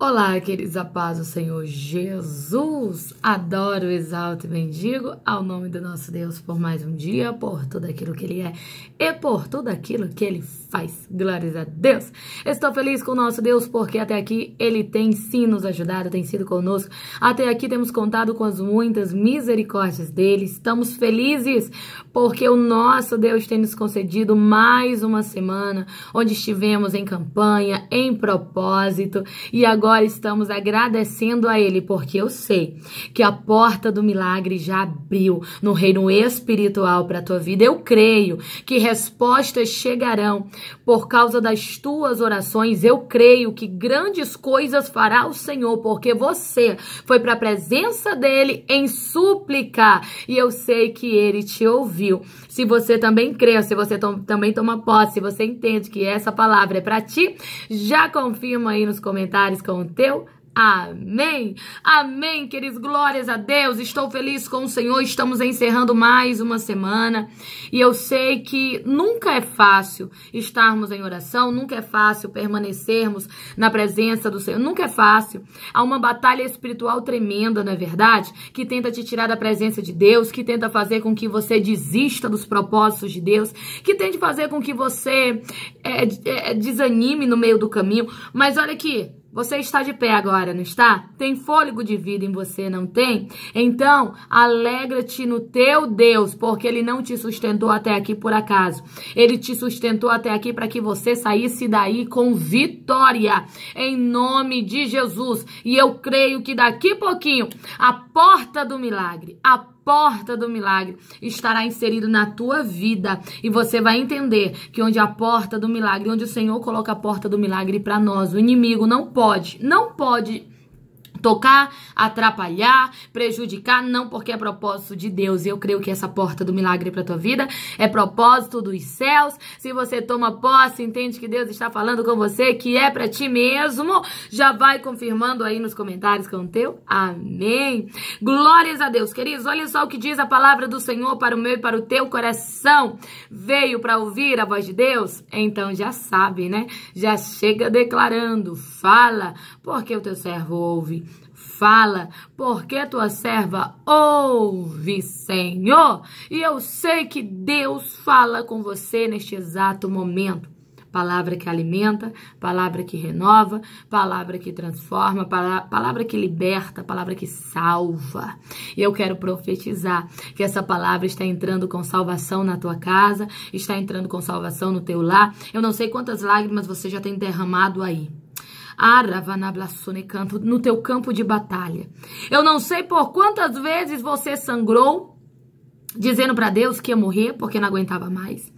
Olá, queridos, a paz do Senhor Jesus. Adoro, exalto e bendigo ao nome do nosso Deus por mais um dia, por tudo aquilo que Ele é e por tudo aquilo que Ele faz. Glórias a Deus. Estou feliz com o nosso Deus porque até aqui Ele tem sim nos ajudado, tem sido conosco. Até aqui temos contado com as muitas misericórdias dEle. Estamos felizes porque o nosso Deus tem nos concedido mais uma semana onde estivemos em campanha, em propósito e agora agora estamos agradecendo a Ele, porque eu sei que a porta do milagre já abriu no reino espiritual para a tua vida. Eu creio que respostas chegarão por causa das tuas orações. Eu creio que grandes coisas fará o Senhor, porque você foi para a presença dele em súplica e eu sei que ele te ouviu. Se você também crê, se você to também toma posse, se você entende que essa palavra é para ti, já confirma aí nos comentários com com o teu Amém. Amém, queridos. Glórias a Deus. Estou feliz com o Senhor. Estamos encerrando mais uma semana. E eu sei que nunca é fácil estarmos em oração, nunca é fácil permanecermos na presença do Senhor. Nunca é fácil. Há uma batalha espiritual tremenda, não é verdade? Que tenta te tirar da presença de Deus, que tenta fazer com que você desista dos propósitos de Deus, que tenta fazer com que você é, é, desanime no meio do caminho. Mas olha aqui, você está de pé agora, não está? Tem fôlego de vida em você, não tem? Então, alegra-te no teu Deus, porque ele não te sustentou até aqui por acaso. Ele te sustentou até aqui para que você saísse daí com vitória, em nome de Jesus. E eu creio que daqui pouquinho a porta do milagre, a porta do milagre estará inserido na tua vida e você vai entender que onde a porta do milagre, onde o Senhor coloca a porta do milagre para nós, o inimigo não pode, não pode Tocar, atrapalhar, prejudicar, não, porque é propósito de Deus. Eu creio que essa porta do milagre é para tua vida é propósito dos céus. Se você toma posse, entende que Deus está falando com você, que é para ti mesmo, já vai confirmando aí nos comentários com o teu. Amém. Glórias a Deus, queridos. Olha só o que diz a palavra do Senhor para o meu e para o teu coração. Veio para ouvir a voz de Deus? Então já sabe, né? Já chega declarando, fala, porque o teu servo ouve fala, porque tua serva ouve, Senhor. E eu sei que Deus fala com você neste exato momento. Palavra que alimenta, palavra que renova, palavra que transforma, palavra que liberta, palavra que salva. E eu quero profetizar que essa palavra está entrando com salvação na tua casa, está entrando com salvação no teu lar. Eu não sei quantas lágrimas você já tem derramado aí. Aravanablassone canto no teu campo de batalha. Eu não sei por quantas vezes você sangrou, dizendo para Deus que ia morrer porque não aguentava mais.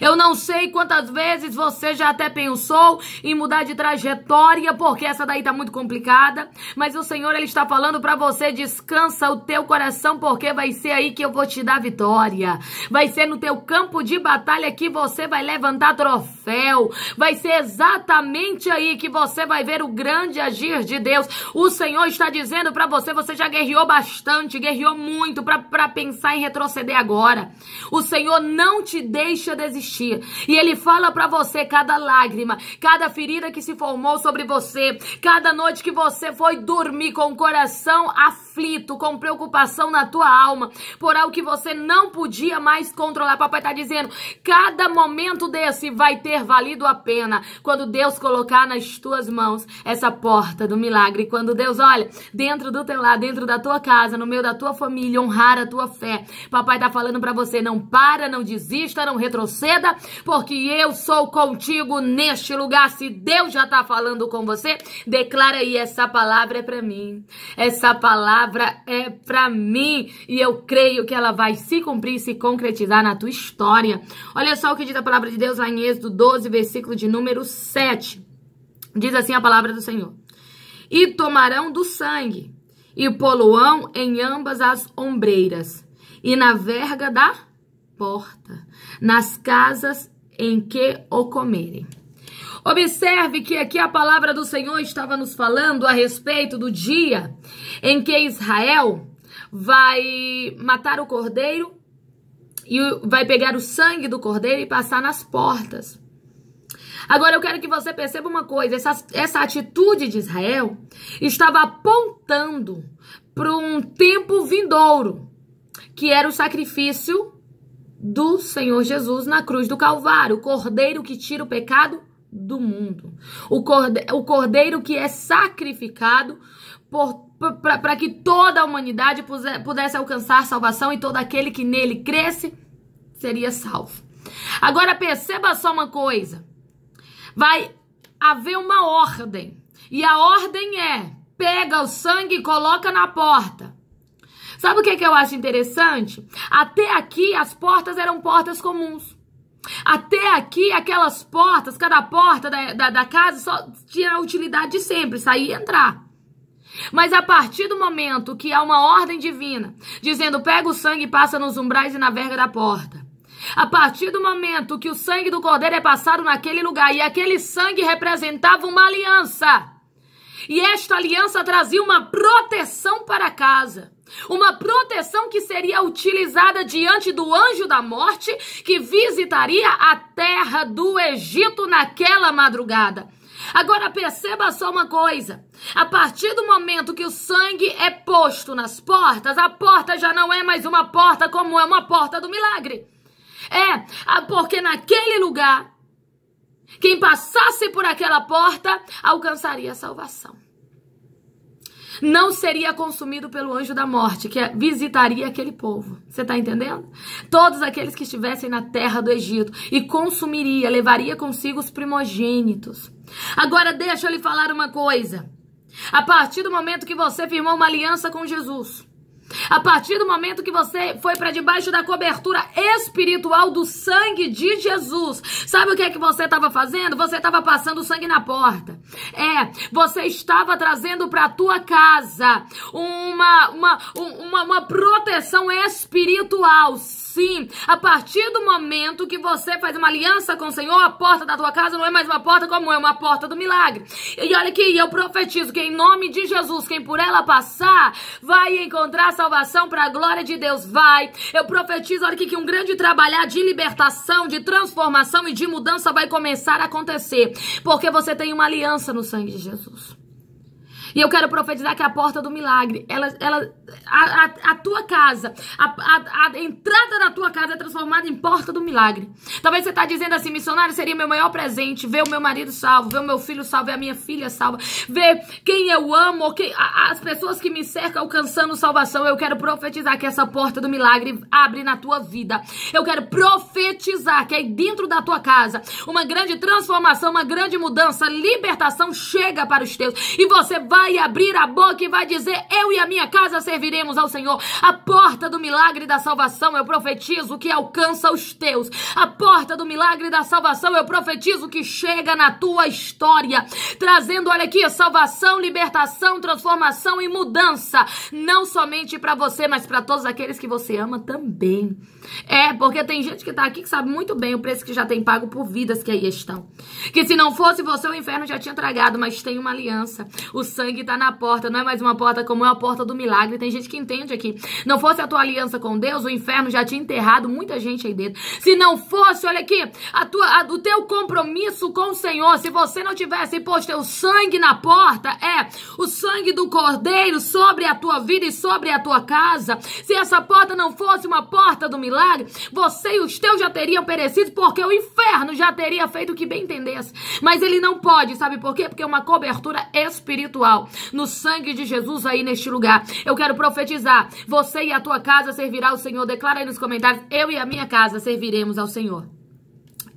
Eu não sei quantas vezes você já até pensou em mudar de trajetória, porque essa daí tá muito complicada, mas o Senhor ele está falando para você, descansa o teu coração, porque vai ser aí que eu vou te dar vitória. Vai ser no teu campo de batalha que você vai levantar troféu. Vai ser exatamente aí que você vai ver o grande agir de Deus. O Senhor está dizendo para você, você já guerreou bastante, guerreou muito para pensar em retroceder agora. O Senhor não te deixa de existia. E ele fala para você cada lágrima, cada ferida que se formou sobre você, cada noite que você foi dormir com o coração aflito, com preocupação na tua alma, por algo que você não podia mais controlar. Papai tá dizendo, cada momento desse vai ter valido a pena quando Deus colocar nas tuas mãos essa porta do milagre. Quando Deus olha dentro do teu lar, dentro da tua casa, no meio da tua família, honrar a tua fé. Papai tá falando para você, não para, não desista, não retroceda porque eu sou contigo neste lugar. Se Deus já está falando com você, declara aí: essa palavra é para mim, essa palavra é para mim, e eu creio que ela vai se cumprir, se concretizar na tua história. Olha só o que diz a palavra de Deus lá em Êxodo 12, versículo de número 7. Diz assim a palavra do Senhor: E tomarão do sangue e poluão em ambas as ombreiras e na verga da porta, nas casas em que o comerem. Observe que aqui a palavra do Senhor estava nos falando a respeito do dia em que Israel vai matar o cordeiro e vai pegar o sangue do cordeiro e passar nas portas. Agora eu quero que você perceba uma coisa: essa, essa atitude de Israel estava apontando para um tempo vindouro, que era o sacrifício do Senhor Jesus na cruz do Calvário, o cordeiro que tira o pecado do mundo, o cordeiro, o cordeiro que é sacrificado para que toda a humanidade pudesse alcançar salvação e todo aquele que nele cresce seria salvo. Agora perceba só uma coisa: vai haver uma ordem, e a ordem é pega o sangue e coloca na porta. Sabe o que, é que eu acho interessante? Até aqui as portas eram portas comuns. Até aqui, aquelas portas, cada porta da, da, da casa só tinha a utilidade de sempre, sair e entrar. Mas a partir do momento que há uma ordem divina, dizendo pega o sangue e passa nos umbrais e na verga da porta. A partir do momento que o sangue do cordeiro é passado naquele lugar e aquele sangue representava uma aliança. E esta aliança trazia uma proteção para a casa. Uma proteção que seria utilizada diante do anjo da morte que visitaria a terra do Egito naquela madrugada. Agora perceba só uma coisa: a partir do momento que o sangue é posto nas portas, a porta já não é mais uma porta como é uma porta do milagre. É, porque naquele lugar, quem passasse por aquela porta alcançaria a salvação não seria consumido pelo anjo da morte, que é, visitaria aquele povo. Você está entendendo? Todos aqueles que estivessem na terra do Egito e consumiria, levaria consigo os primogênitos. Agora deixa eu lhe falar uma coisa. A partir do momento que você firmou uma aliança com Jesus, a partir do momento que você foi para debaixo da cobertura espiritual do sangue de Jesus, sabe o que é que você estava fazendo? Você estava passando sangue na porta. É, você estava trazendo para tua casa uma, uma, uma, uma proteção espiritual. Sim, a partir do momento que você faz uma aliança com o Senhor, a porta da tua casa não é mais uma porta comum, é uma porta do milagre. E olha que eu profetizo que em nome de Jesus, quem por ela passar, vai encontrar salvação salvação para a glória de Deus. Vai. Eu profetizo, olha aqui, que um grande trabalhar de libertação, de transformação e de mudança vai começar a acontecer. Porque você tem uma aliança no sangue de Jesus. E eu quero profetizar que é a porta do milagre, ela, ela, a, a, a tua casa, a, a, a, entrada da tua casa é transformada em porta do milagre. Talvez você está dizendo assim, missionário, seria meu maior presente ver o meu marido salvo, ver o meu filho salvo, ver a minha filha salva, ver quem eu amo, quem, as pessoas que me cercam alcançando salvação. Eu quero profetizar que essa porta do milagre abre na tua vida. Eu quero profetizar que aí dentro da tua casa uma grande transformação, uma grande mudança, libertação chega para os teus e você vai vai abrir a boca e vai dizer: Eu e a minha casa serviremos ao Senhor. A porta do milagre da salvação eu profetizo que alcança os teus. A porta do milagre da salvação eu profetizo que chega na tua história, trazendo, olha aqui, salvação, libertação, transformação e mudança, não somente para você, mas para todos aqueles que você ama também. É, porque tem gente que tá aqui que sabe muito bem o preço que já tem pago por vidas que aí estão. Que se não fosse você, o inferno já tinha tragado, mas tem uma aliança. O sangue tá na porta, não é mais uma porta como é a porta do milagre. Tem gente que entende aqui. Não fosse a tua aliança com Deus, o inferno já tinha enterrado muita gente aí dentro. Se não fosse, olha aqui, a tua, a, o teu compromisso com o Senhor, se você não tivesse posto o sangue na porta, é o sangue do Cordeiro sobre a tua vida e sobre a tua casa. Se essa porta não fosse uma porta do milagre, milagre, você e os teus já teriam perecido, porque o inferno já teria feito o que bem entendesse. Mas ele não pode, sabe por quê? Porque é uma cobertura espiritual no sangue de Jesus aí neste lugar. Eu quero profetizar: você e a tua casa servirá ao Senhor. Declara aí nos comentários: eu e a minha casa serviremos ao Senhor.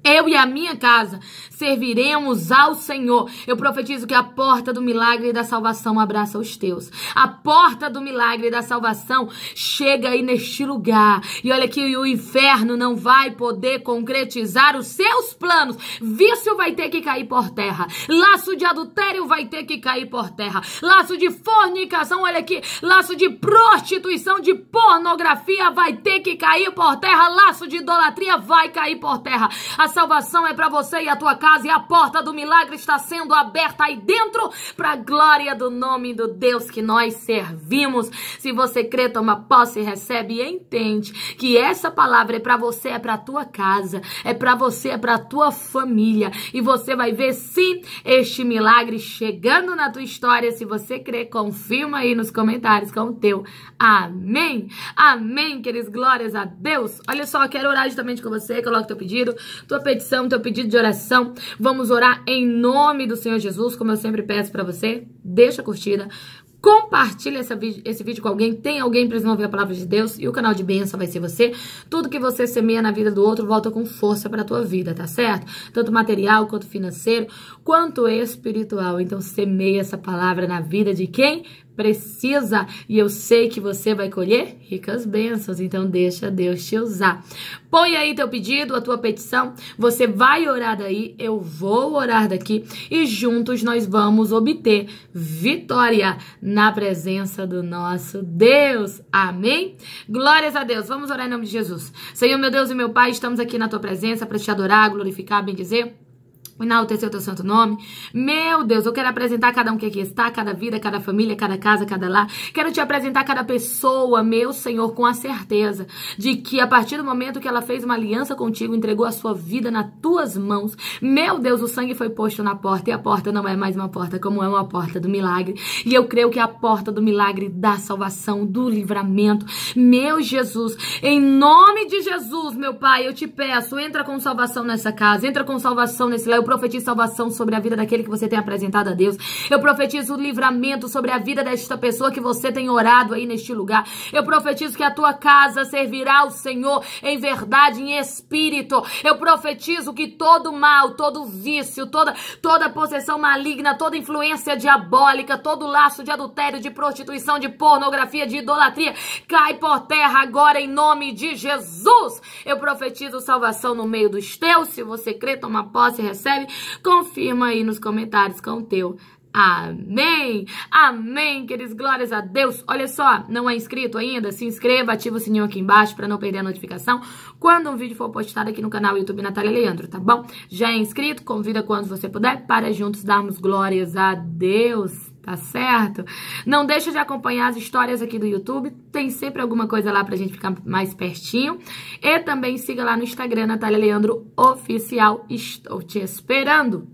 Eu e a minha casa serviremos ao Senhor. Eu profetizo que a porta do milagre e da salvação abraça os teus. A porta do milagre e da salvação chega aí neste lugar. E olha que o inferno não vai poder concretizar os seus planos. Vício vai ter que cair por terra. Laço de adultério vai ter que cair por terra. Laço de fornicação, olha aqui. Laço de prostituição, de pornografia vai ter que cair por terra. Laço de idolatria vai cair por terra. A salvação é para você e a tua casa e a porta do milagre está sendo aberta aí dentro para glória do nome do Deus que nós servimos. Se você crê, toma posse, recebe e entende que essa palavra é para você, é para tua casa, é para você, é para tua família e você vai ver sim este milagre chegando na tua história. Se você crê, confirma aí nos comentários com o teu. Amém. Amém, queridos. Glórias a Deus. Olha só, quero orar justamente com você. Coloca teu pedido, tua tua petição, teu pedido de oração. Vamos orar em nome do Senhor Jesus, como eu sempre peço para você. Deixa a curtida, Compartilha esse vídeo com alguém. Tem alguém para ouvir a palavra de Deus. E o canal de bênção vai ser você. Tudo que você semeia na vida do outro volta com força para tua vida, tá certo? Tanto material, quanto financeiro, quanto espiritual. Então semeia essa palavra na vida de quem? precisa e eu sei que você vai colher ricas bênçãos, então deixa Deus te usar. Põe aí teu pedido, a tua petição, você vai orar daí, eu vou orar daqui e juntos nós vamos obter vitória na presença do nosso Deus. Amém? Glórias a Deus. Vamos orar em nome de Jesus. Senhor, meu Deus e meu Pai, estamos aqui na tua presença para te adorar, glorificar, bendizer enalteceu o teu santo nome. Meu Deus, eu quero apresentar cada um que aqui está, cada vida, cada família, cada casa, cada lar. Quero te apresentar cada pessoa, meu Senhor, com a certeza de que a partir do momento que ela fez uma aliança contigo, entregou a sua vida nas tuas mãos, meu Deus, o sangue foi posto na porta e a porta não é mais uma porta, como é uma porta do milagre. E eu creio que é a porta do milagre da salvação, do livramento. Meu Jesus, em nome de Jesus, meu Pai, eu te peço, entra com salvação nessa casa, entra com salvação nesse lar. Eu profetizo salvação sobre a vida daquele que você tem apresentado a Deus. Eu profetizo livramento sobre a vida desta pessoa que você tem orado aí neste lugar. Eu profetizo que a tua casa servirá ao Senhor em verdade, em espírito. Eu profetizo que todo mal, todo vício, toda, toda possessão maligna, toda influência diabólica, todo laço de adultério, de prostituição, de pornografia, de idolatria, cai por terra agora em nome de Jesus. Eu profetizo salvação no meio dos teus. Se você crê, toma posse, e recebe Confirma aí nos comentários com o teu Amém! Amém, queridos, glórias a Deus! Olha só, não é inscrito ainda? Se inscreva, ativa o sininho aqui embaixo para não perder a notificação quando um vídeo for postado aqui no canal YouTube Natália Leandro, tá bom? Já é inscrito? Convida quando você puder para juntos darmos glórias a Deus, tá certo? Não deixa de acompanhar as histórias aqui do YouTube, tem sempre alguma coisa lá a gente ficar mais pertinho. E também siga lá no Instagram Natália Leandro Oficial. Estou te esperando!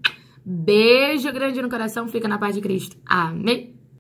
Beijo grande no coração, fica na paz de Cristo. Amém.